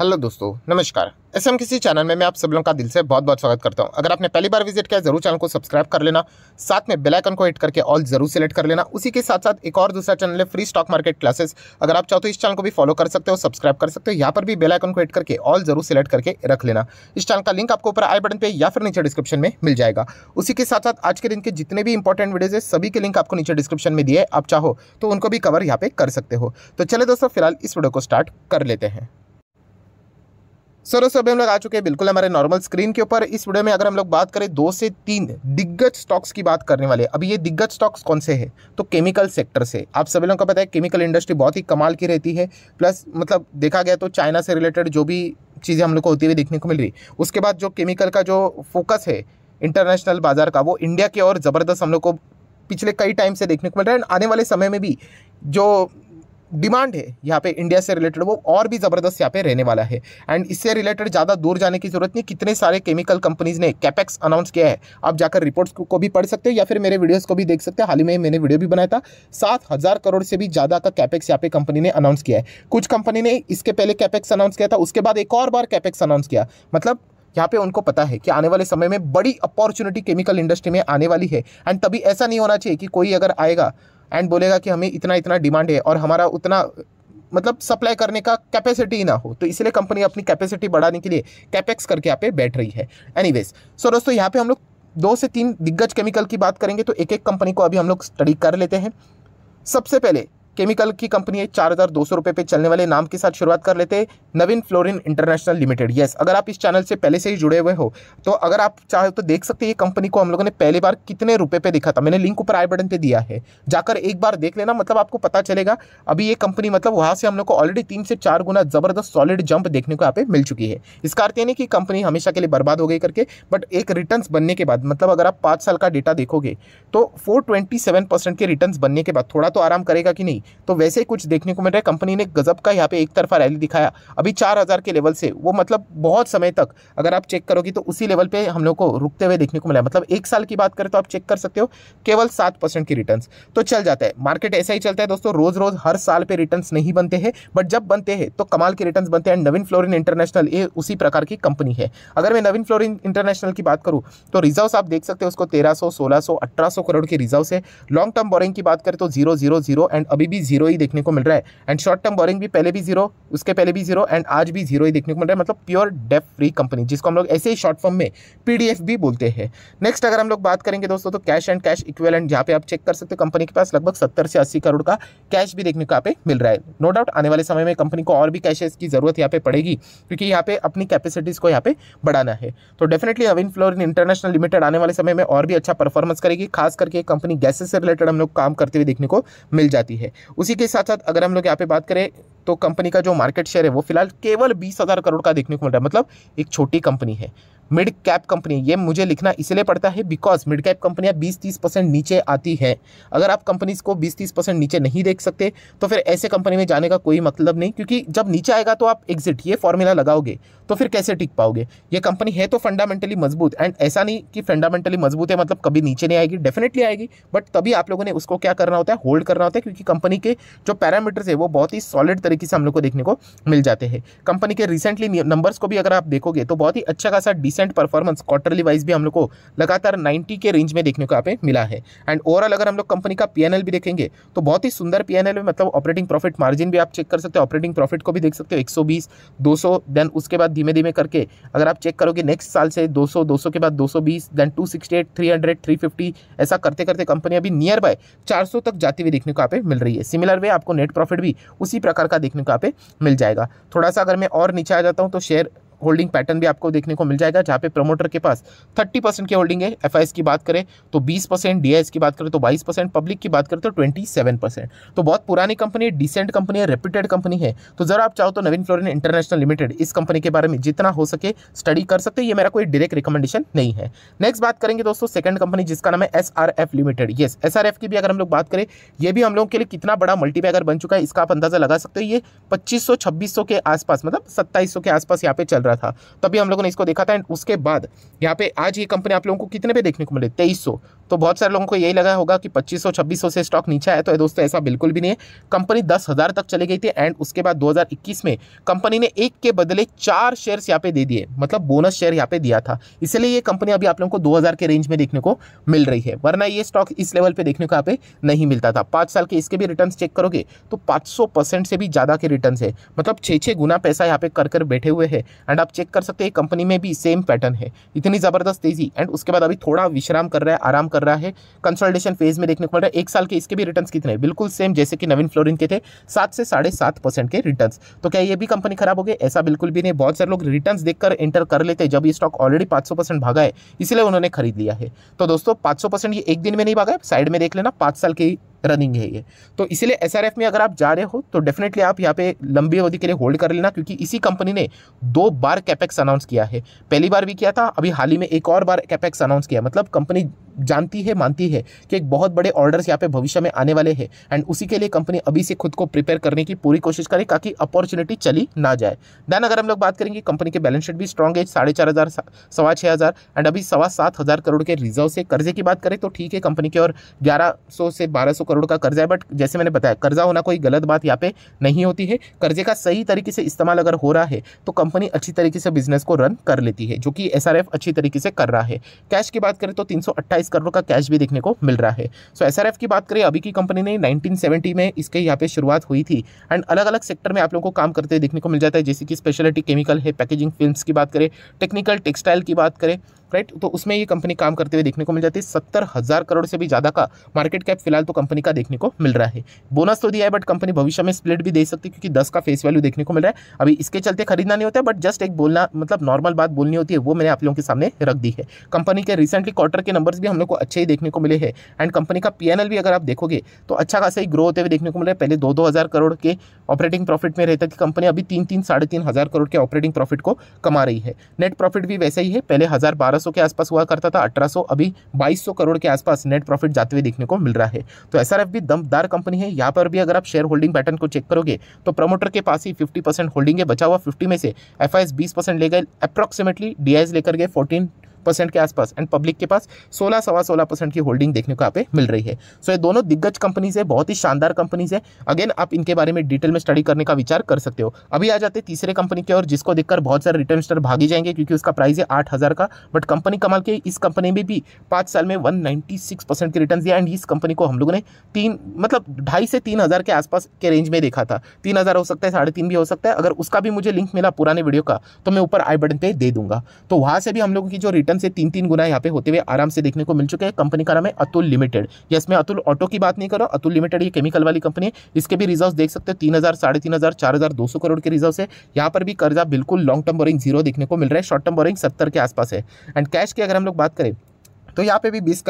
hello दोस्तों नमस्कार S M किसी चैनल में मैं आप सब लोगों का दिल से बहुत बहुत स्वागत करता हूं अगर आपने पहली बार विजिट किया जरूर चैनल को सब्सक्राइब कर लेना साथ में बेल आइकन को हिट करके ऑल जरूर सेलेक्ट कर लेना उसी के साथ साथ एक और दूसरा चैनल है फ्री स्टॉक मार्केट क्लासेस अगर आप चाहो तो इस चैनल को भी फॉलो कर सकते हो सब्सक्राइब कर सकते हो यहाँ पर भी बेलाइकन को हिट करके ऑल जरूर सेलेक्ट करके रख लेना इस चैनल का लिंक आपको ऊपर आई बटन पर या फिर नीचे डिस्क्रिप्शन में मिल जाएगा उसी के साथ साथ आज के दिन के जितने भी इंपॉर्टेंट वीडियोज है सभी के लिंक आपको नीचे डिस्क्रिप्शन में दिए आप चाहो तो उनको भी कवर यहाँ पे कर सकते हो तो चले दोस्तों फिलहाल इस वीडियो को स्टार्ट कर लेते हैं सर सब अभी हम लोग आ चुके हैं बिल्कुल हमारे नॉर्मल स्क्रीन के ऊपर इस वीडियो में अगर हम लोग बात करें दो से तीन दिग्गज स्टॉक्स की बात करने वाले अभी ये दिग्गज स्टॉक्स कौन से हैं तो केमिकल सेक्टर से आप सभी लोगों को पता है केमिकल इंडस्ट्री बहुत ही कमाल की रहती है प्लस मतलब देखा गया तो चाइना से रिलेटेड जो भी चीज़ें हम लोग को होती हुई देखने को मिल रही उसके बाद जो केमिकल का जो फोकस है इंटरनेशनल बाजार का वो इंडिया की और ज़बरदस्त हम लोग को पिछले कई टाइम से देखने को मिल रहा है आने वाले समय में भी जो डिमांड है यहाँ पे इंडिया से रिलेटेड वो और भी ज़बरदस्त यहाँ पे रहने वाला है एंड इससे रिलेटेड ज़्यादा दूर जाने की ज़रूरत नहीं कितने सारे केमिकल कंपनीज़ ने कैपेक्स अनाउंस किया है आप जाकर रिपोर्ट्स को भी पढ़ सकते हो या फिर मेरे वीडियोस को भी देख सकते हैं हाल ही में मैंने वीडियो भी बनाया था सात हज़ार करोड़ से भी ज़्यादा का कैपेक्स यहाँ पे कंपनी ने अनाउंस किया है कुछ कंपनी ने इसके पहले कैपेक्स अनाउंस किया था उसके बाद एक और बार कैपेक्स अनाउंस किया मतलब यहाँ पे उनको पता है कि आने वाले समय में बड़ी अपॉर्चुनिटी केमिकल इंडस्ट्री में आने वाली है एंड तभी ऐसा नहीं होना चाहिए कि कोई अगर आएगा एंड बोलेगा कि हमें इतना इतना डिमांड है और हमारा उतना मतलब सप्लाई करने का कैपेसिटी ना हो तो इसलिए कंपनी अपनी कैपेसिटी बढ़ाने के लिए कैपेक्स करके यहाँ पे बैठ रही है एनी वेज सो दोस्तों यहाँ पे हम लोग दो से तीन दिग्गज केमिकल की बात करेंगे तो एक एक कंपनी को अभी हम लोग स्टडी कर लेते हैं सबसे पहले केमिकल की कंपनी है चार हज़ार दो सौ रुपये पे चलने वाले नाम के साथ शुरुआत कर लेते हैं Navin Fluorine International Limited yes अगर आप इस चैनल से पहले से ही जुड़े हुए हो तो अगर आप चाहे तो देख सकते हैं ये कंपनी को हम लोगों ने पहली बार कितने रुपये पे देखा था मैंने लिंक ऊपर आई बटन पे दिया है जाकर एक बार देख लेना मतलब आपको पता चलेगा अभी ये कंपनी मतलब वहाँ से हम लोग को ऑलरेडी तीन से चार गुना ज़बरदस्त सॉलिड जंप देखने को यहाँ पे मिल चुकी है इसका अर्थ यानी कि कंपनी हमेशा के लिए बर्बाद हो गई करके बट एक रिटर्न बनने के बाद मतलब अगर आप पाँच साल का डेटा देखोगे तो फोर के रिटर्न बनने के बाद थोड़ा तो आराम करेगा कि नहीं तो वैसे ही कुछ देखने को मिल रहा है कंपनी ने गजब का यहाँ पे एक तरफा रैली दिखाया अभी चार हज़ार के लेवल से वो मतलब बहुत समय तक अगर आप चेक करोगे तो उसी लेवल पे हम लोग को रुकते हुए देखने को मिला मतलब एक साल की बात करें तो आप चेक कर सकते हो केवल सात परसेंट की रिटर्न तो चल जाता है मार्केट ऐसा ही चलता है दोस्तों रोज़ रोज़ हर साल पे रिटर्न नहीं बनते हैं बट जब बनते हैं तो कमाल के रिटर्न बनते हैं नवीन फ्लोरिन इंटरनेशनल ये उसी प्रकार की कंपनी है अगर मैं नवीन फ्लोरिन इंटरनेशनल की बात करूँ तो रिजर्व आप देख सकते हो उसको तेरह सौ सोलह करोड़ के रिजर्व है लॉन्ग टर्म बोरिंग की बात करें तो जीरो जीरो जीरो एंड अभी भी भी जीरो ही देखने को मिल रहा है एंड शॉर्ट टर्म बोरिंग भी पहले भी जीरो उसके पहले भी जीरो एंड आज भी जीरो ही देखने को मिल रहा है मतलब प्योर डेप फ्री कंपनी जिसको हम लोग ऐसे ही शॉर्ट फॉर्म में पी भी बोलते हैं नेक्स्ट अगर हम लोग बात करेंगे दोस्तों तो कैश एंड कैश इक्वेलेंट जहाँ पे आप चेक कर सकते हो कंपनी के पास लगभग सत्तर से अस्सी करोड़ का कैश भी देखने को यहाँ पे मिल रहा है नो डाउट आने वाले समय में कंपनी को और भी कैशेस की जरूरत यहाँ पे पड़ेगी क्योंकि यहाँ पे अपनी कैपेसिटीज़ को यहाँ पे बढ़ाना है तो definitely Navin Fluorine International Limited आने वाले समय में और भी अच्छा परफॉर्मेंस करेगी खास करके कंपनी गैसेस से रिलेटेड हम लोग काम करते हुए देखने को मिल जाती है उसी के साथ साथ अगर हम लोग यहाँ पे बात करें तो कंपनी का जो मार्केट शेयर है वो फिलहाल केवल बीस हज़ार करोड़ का देखने को मिल रहा है मतलब एक छोटी कंपनी है मिड कैप कंपनी ये मुझे लिखना इसलिए पड़ता है बिकॉज मिड कैप कंपनियाँ बीस तीस परसेंट नीचे आती है अगर आप कंपनीज को बीस तीस परसेंट नीचे नहीं देख सकते तो फिर ऐसे कंपनी में जाने का कोई मतलब नहीं क्योंकि जब नीचे आएगा तो आप एग्जिट ये फॉर्मूला लगाओगे तो फिर कैसे टिक पाओगे ये कंपनी है तो फंडामेंटली मजबूत एंड ऐसा नहीं कि फंडामेंटली मजबूत है मतलब कभी नीचे नहीं आएगी डेफिनेटली आएगी बट तभी आप लोगों ने उसको क्या करना होता है होल्ड करना होता है क्योंकि कंपनी के जो पैरामीटर्स है वो बहुत ही सॉलिड तरीके से हम लोग को देखने को मिल जाते हैं कंपनी के रिसेंटली नंबर्स को भी अगर आप देखोगे तो बहुत ही अच्छा खासा decent consistent performance quarterly wise भी हम लोग को लगातार 90 के रेंज में देखने को यहाँ पे मिला है एंड ओवरऑल अगर हम लोग कंपनी का पी भी देखेंगे तो बहुत ही सुंदर पी में मतलब ऑपरेटिंग प्रॉफिट मार्जिन भी आप चेक कर सकते हो ऑपरेटिंग प्रॉफिट को भी देख सकते हो एक सौ बीस देन उसके बाद धीमे धीमे करके अगर आप चेक करोगे नेक्स्ट साल से दो सौ के बाद दो देन टू सिक्सटी एट ऐसा करते करते कंपनी अभी नियर बाय चार तक जाती हुई देखने को यहाँ पे मिल रही है सिमिलर वे आपको नेट प्रॉफिट भी उसी प्रकार का देखने को यहाँ पे मिल जाएगा थोड़ा सा अगर मैं और नीचे आ जाता हूँ तो शेयर होल्डिंग पैटर्न भी आपको देखने को मिल जाएगा जहाँ पे प्रमोटर के पास 30 परसेंट की होल्डिंग है एफ की बात करें तो 20 परसेंट डी की बात करें तो 22 परसेंट पब्लिक की बात करें तो 27 परसेंट तो बहुत पुरानी कंपनी है डिसेंट कंपनी है रेप्यूटेड कंपनी है तो ज़रा आप चाहो तो नवीन फ्लोरिन इंटरनेशनल लिमिटेड इस कंपनी के बारे में जितना हो सके स्टडी कर सकते ये मेरा कोई डायरेक्ट रिकमेंडेशन नहीं है नेक्स्ट बात करेंगे दोस्तों सेकंड कंपनी जिसका नाम है एस लिमिटेड येस एस की भी अगर हम लोग बात करें ये भी हम लोगों के लिए कितना बड़ा मल्टीपैगर बन चुका है इसका आप अंदाज़ा लगा सकते हो ये पच्चीस सौ के आसपास मतलब सत्ताईस के आसपास यहाँ पे चल रहा था तभी हम लोगों ने इसको देखा था एंड उसके बाद यहाँ पे आज ये कंपनी आप लोगों को कितने पे देखने को मिले तेईस तो बहुत सारे लोगों को यही लगा होगा कि 2500 2600 से स्टॉक नीचे आया तो दोस्तों ऐसा बिल्कुल भी नहीं है कंपनी दस हज़ार तक चली गई थी एंड उसके बाद 2021 में कंपनी ने एक के बदले चार शेयर्स यहाँ पे दे दिए मतलब बोनस शेयर यहाँ पे दिया था इसलिए ये कंपनी अभी आप लोगों को 2000 के रेंज में देखने को मिल रही है वरना ये स्टॉक इस लेवल पर देखने को यहाँ पे नहीं मिलता था पाँच साल के इसके भी रिटर्न चेक करोगे तो पाँच से भी ज़्यादा के रिटर्न है मतलब छः छः गुना पैसा यहाँ पे कर कर बैठे हुए है एंड आप चेक कर सकते हैं कंपनी में भी सेम पैटर्न है इतनी ज़बरदस्त तेजी एंड उसके बाद अभी थोड़ा विश्राम कर रहा है आराम कर कर रहा है कंसल्टेशन फेज में देखने को मिल रहा है एक साल के इसके भी रिटर्न कितने बिल्कुल सेम जैसे कि नवीन फ्लोरिन के थे सात से साढ़े सात परसेंट के रिटर्न तो क्या ये भी कंपनी खराब हो गई ऐसा बिल्कुल भी नहीं बहुत सारे लोग रिटर्न देखकर एंटर कर लेते हैं जब ये स्टॉक ऑलरेडी पांच भागा है इसलिए उन्होंने खरीद लिया है तो दोस्तों पांच ये एक दिन में नहीं भागा साइड में देख लेना पांच साल की रनिंग है ये तो इसीलिए एस में अगर आप जा रहे हो तो डेफिनेटली आप यहाँ पे लंबी अवधि के लिए होल्ड कर लेना क्योंकि इसी कंपनी ने दो बार कैपेक्स अनाउंस किया है पहली बार भी किया था अभी हाल ही में एक और बार कैपेक्स अनाउंस किया मतलब कंपनी जानती है मानती है कि एक बहुत बड़े ऑर्डर्स यहाँ पे भविष्य में आने वाले हैं एंड उसी के लिए कंपनी अभी से खुद को प्रिपेयर करने की पूरी कोशिश करे ताकि अपॉर्चुनिटी चली ना जाए देन अगर हम लोग बात करेंगे कंपनी के बैलेंस शीट भी स्ट्रॉग है साढ़े चार हज़ार सवा छः हज़ार एंड अभी सवा सात हज़ार करोड़ के रिजर्व से कर्जे की बात करें तो ठीक है कंपनी के और ग्यारह सौ से बारह सौ करोड़ का कर्जा है बट जैसे मैंने बताया कर्जा होना कोई गलत बात यहाँ पे नहीं होती है कर्जे का सही तरीके से इस्तेमाल अगर हो रहा है तो कंपनी अच्छी तरीके से बिजनेस को रन कर लेती है जो कि एस अच्छी तरीके से कर रहा है कैश की बात करें तो तीन करोड़ का कैश भी देखने को मिल रहा है सो एस की बात करें अभी की कंपनी ने नाइनटीन में इसके यहाँ पे शुरुआत हुई थी एंड अलग अलग सेक्टर में आप लोगों को काम करते देखने को मिल जाता है जैसे कि स्पेशलिटी केमिकल है पैकेजिंग फिल्म की बात करें टेक्निकल टेक्सटाइल की बात करें राइट तो उसमें ये कंपनी काम करते हुए देखने को मिल जाती है सत्तर हज़ार करोड़ से भी ज़्यादा का मार्केट कैप फिलहाल तो कंपनी का देखने को मिल रहा है बोनस तो दिया है बट कंपनी भविष्य में स्प्लिट भी दे सकती है क्योंकि दस का फेस वैल्यू देखने को मिल रहा है अभी इसके चलते खरीदना नहीं होता है बट जस्ट एक बोलना मतलब नॉर्मल बात बोलनी होती है वो मैंने आप लोगों के सामने रख दी है कंपनी के रिसेंटली क्वार्टर के नंबर्स भी हम लोग को अच्छे ही देखने को मिले हैं एंड कंपनी का पी भी अगर आप देखोगे तो अच्छा खासा ही ग्रो होते हुए देखने को मिल रहा है पहले दो दो हज़ार करोड़ के ऑपरेटिंग प्रॉफिट में रहता कि कंपनी अभी तीन तीन साढ़े तीन हज़ार करोड़ के ऑपरेटिंग प्रॉफिट को कमा रही है नेट प्रॉफिट भी वैसे ही है पहले हज़ार बारह 1800 के आसपास हुआ करता था 1800 अभी 2200 करोड़ के आसपास नेट प्रॉफिट जाते हुए देखने को मिल रहा है तो एस भी दमदार कंपनी है यहाँ पर भी अगर आप शेयर होल्डिंग पैटर्न को चेक करोगे तो प्रमोटर के पास ही फिफ्टी होल्डिंग है बचा हुआ फिफ्टी में से एफ आई बीस ले गए अप्रॉक्सीमेटली डी लेकर गए फोर्टीन परसेंट के आसपास एंड पब्लिक के पास सोलह सवा सोलह परसेंट की होल्डिंग देखने को यहाँ पे मिल रही है सो so, ये दोनों दिग्गज कंपनीज है बहुत ही शानदार कंपनीज है अगेन आप इनके बारे में डिटेल में स्टडी करने का विचार कर सकते हो अभी आ जाते तीसरे कंपनी के और जिसको देखकर बहुत सारे रिटर्न स्टर भागी जाएंगे क्योंकि उसका प्राइस है आठ हज़ार का बट कंपनी कमाल के इस कंपनी में भी पाँच साल में वन नाइन्टी सिक्स परसेंट की रिटर्न दिया एंड इस कंपनी को हम लोगों ने तीन मतलब ढाई से तीन हज़ार के आसपास के रेंज में देखा था तीन हज़ार हो सकता है साढ़े तीन भी हो सकता है अगर उसका भी मुझे लिंक मिला पुराने वीडियो का तो मैं ऊपर आई बटन पर दे दूंगा तो वहाँ से भी हम लोगों की जो रिटर्न रिटर्न से तीन तीन गुना यहाँ पे होते हुए आराम से देखने को मिल चुके हैं कंपनी का नाम है अतुल लिमिटेड यस मैं अतुल ऑटो की बात नहीं कर रहा अतुल लिमिटेड ये केमिकल वाली कंपनी है इसके भी रिजर्व देख सकते हैं तीन हज़ार साढ़े तीन हज़ार चार हज़ार दो सौ करोड़ के रिजर्व है यहाँ पर भी कर्जा बिल्कुल लॉन्ग टर्म बोरिंग जीरो देखने को मिल रहा है शॉर्ट टर्म बोरिंग सत्तर के आसपास है एंड कैश की अगर हम लोग बात करें तो यहाँ पे भी बीस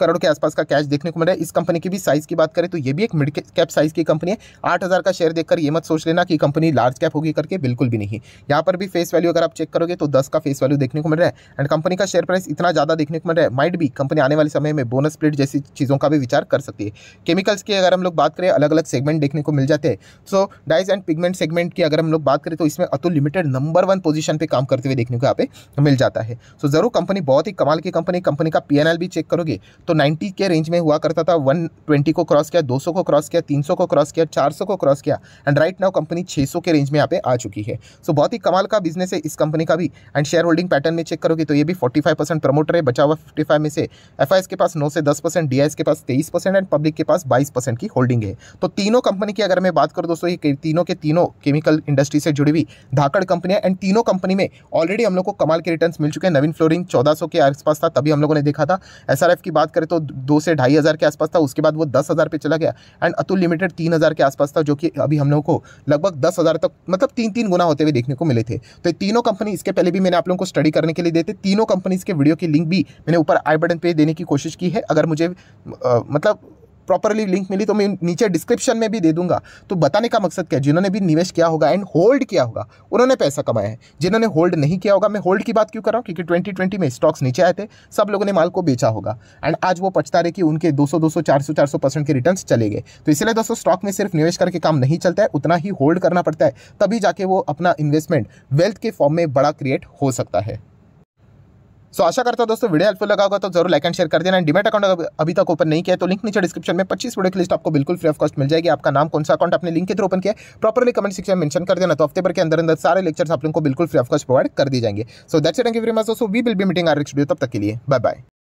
करोड़ के आसपास का कैश देखने को मिल रहा है इस कंपनी की भी साइज़ की बात करें तो ये भी एक मिड कैप साइज़ की कंपनी है आठ का शेयर देखकर ये मत सोच लेना कि कंपनी लार्ज कैप होगी करके बिल्कुल भी नहीं यहाँ पर भी फेस वैल्यू अगर आप चेक करोगे तो दस का फेस वैल्यू देखने को मिल रहा है एंड कंपनी का शेयर प्राइस इतना ज़्यादा देखने को मिल रहा है माइड भी कंपनी आने वाले समय में बोनस प्लेट जैसी चीज़ों का भी विचार कर सकती है केमिकल्स की अगर हम लोग बात करें अलग अलग सेगमेंट देखने को मिल जाते हैं so dyes and pigment segment की अगर हम लोग बात करें तो इसमें Atul Limited number one position पर काम करते हुए देखने को यहाँ पे मिल जाता है सो ज़रूर कंपनी बहुत ही कमाल की कंपनी कंपनी का पी भी चेक करोगे तो तो 90 के रेंज में हुआ करता था 120 को क्रॉस किया 200 को क्रॉस किया 300 को क्रॉस किया 400 को क्रॉस किया एंड राइट नाउ कंपनी 600 के रेंज में यहाँ पे आ चुकी है सो so, बहुत ही कमाल का बिजनेस है इस कंपनी का भी एंड शेयर होल्डिंग पैटर्न में चेक करोगे तो ये भी 45 प्रमोटर है बचा हुआ 55 में से एफ के पास नौ से दस परसेंट के पास तेईस एंड पब्लिक के पास बाईस की होल्डिंग है तो तीनों कंपनी की अगर मैं बात करूँ दोस्तों ये तीनों के तीनों केमिकल इंडस्ट्री से जुड़ी हुई धाकड़ कंपनियाँ एंड तीनों कंपनी में ऑलरेडी हम लोग को कमाल के रिटर्न मिल चुके हैं नवीन फ्लोरिंग चौदह के आसपास था तभी हम लोगों ने देखा था एस की बात बात करें तो दो से ढाई हज़ार के आसपास था उसके बाद वो दस हज़ार पे चला गया एंड अतुल लिमिटेड तीन हज़ार के आसपास था जो कि अभी हम लोगों को लगभग दस हज़ार तक मतलब तीन तीन गुना होते हुए देखने को मिले थे तो ये तीनों कंपनी इसके पहले भी मैंने आप लोगों को स्टडी करने के लिए देते तीनों कंपनीज़ के वीडियो की लिंक भी मैंने ऊपर आई बटन पे देने की कोशिश की है अगर मुझे आ, मतलब प्रॉपरली लिंक मिली तो मैं नीचे डिस्क्रिप्शन में भी दे दूंगा तो बताने का मकसद क्या है जिन्होंने भी निवेश किया होगा एंड होल्ड किया होगा उन्होंने पैसा कमाया है जिन्होंने होल्ड नहीं किया होगा मैं होल्ड की बात क्यों कर रहा हूँ क्योंकि ट्वेंटी ट्वेंटी में स्टॉक्स नीचे आए थे सब लोगों ने माल को बेचा होगा एंड आज वो पछता रहे कि उनके दो सौ दो सौ चार सौ चार सौ परसेंट के रिटर्न चले गए तो इसलिए दोस्तों स्टॉक में सिर्फ निवेश करके काम नहीं चलता है उतना ही होल्ड करना पड़ता है तभी जाके वो अपना इन्वेस्टमेंट वेल्थ के फॉर्म में बड़ा क्रिएट हो सकता है सो so, आशा करता हूँ दोस्तों वीडियो हेल्पफुल लगा होगा तो जरूर लाइक एंड शेयर कर देना डिमेट अकाउंट अभी तक ओपन नहीं किया तो लिंक नीचे डिस्क्रिप्शन में 25 वीडियो की लिस्ट आपको बिल्कुल फ्री ऑफ कॉस्ट मिल जाएगी आपका नाम कौन सा अकाउंट आपने लिंक के थ्रू ओपन किया प्रॉपरली कमेंट सेक्शन मेंशन कर देना तो हफ्ते भर के अंदर अंदर सारे लेक्चर्स आप लोग को बिल्कुल फ्री ऑफ कॉस्ट प्रोवाइड कर दी जाएंगे so that's thank you very much दोस्तों we will be meeting our next video तब तक के लिए बाय बाय